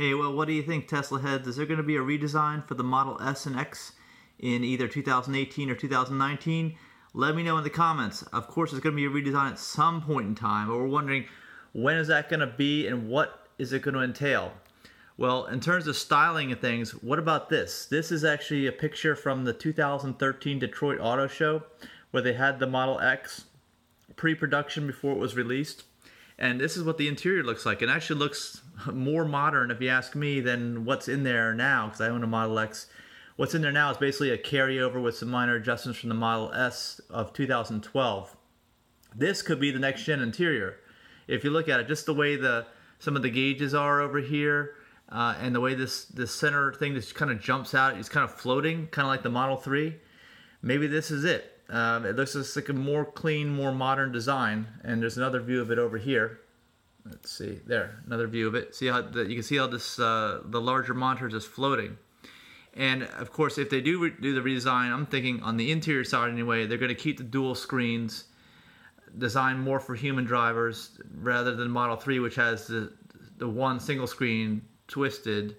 Hey, well, what do you think, Tesla heads? Is there going to be a redesign for the Model S and X in either 2018 or 2019? Let me know in the comments. Of course, there's going to be a redesign at some point in time, but we're wondering when is that going to be and what is it going to entail? Well, in terms of styling and things, what about this? This is actually a picture from the 2013 Detroit Auto Show where they had the Model X pre production before it was released and this is what the interior looks like. It actually looks more modern, if you ask me, than what's in there now because I own a Model X. What's in there now is basically a carryover with some minor adjustments from the Model S of 2012. This could be the next gen interior. If you look at it, just the way the some of the gauges are over here, uh, and the way this this center thing just kind of jumps out, it's kind of floating, kind of like the Model 3. Maybe this is it. Um, it looks like a more clean, more modern design. And there's another view of it over here. Let's see there, another view of it. See how the, you can see how this uh, the larger monitor is floating. And of course, if they do re- do the redesign, I'm thinking on the interior side anyway, they're going to keep the dual screens, designed more for human drivers rather than Model 3, which has the, the one single screen twisted.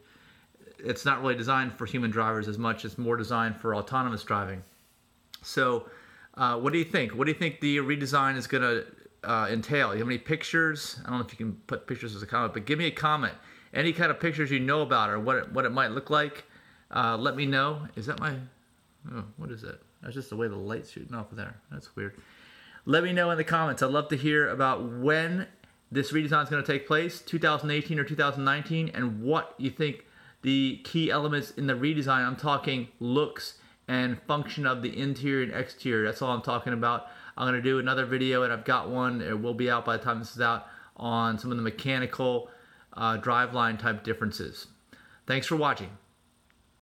It's not really designed for human drivers as much, it's more designed for autonomous driving. So, uh, what do you think? What do you think the redesign is going to uh, entail? You have any pictures? I don't know if you can put pictures as a comment, but give me a comment. Any kind of pictures you know about or what it, what it might look like, uh, let me know. Is that my? Oh, what is that? That's just the way the light's shooting off of there. That's weird. Let me know in the comments. I'd love to hear about when this redesign is going to take place, 2018 or 2019, and what you think the key elements in the redesign. I'm talking looks and function of the interior and exterior. That's all I'm talking about. I'm going to do another video, and I've got one. It will be out by the time this is out on some of the mechanical uh, driveline type differences. Thanks for watching.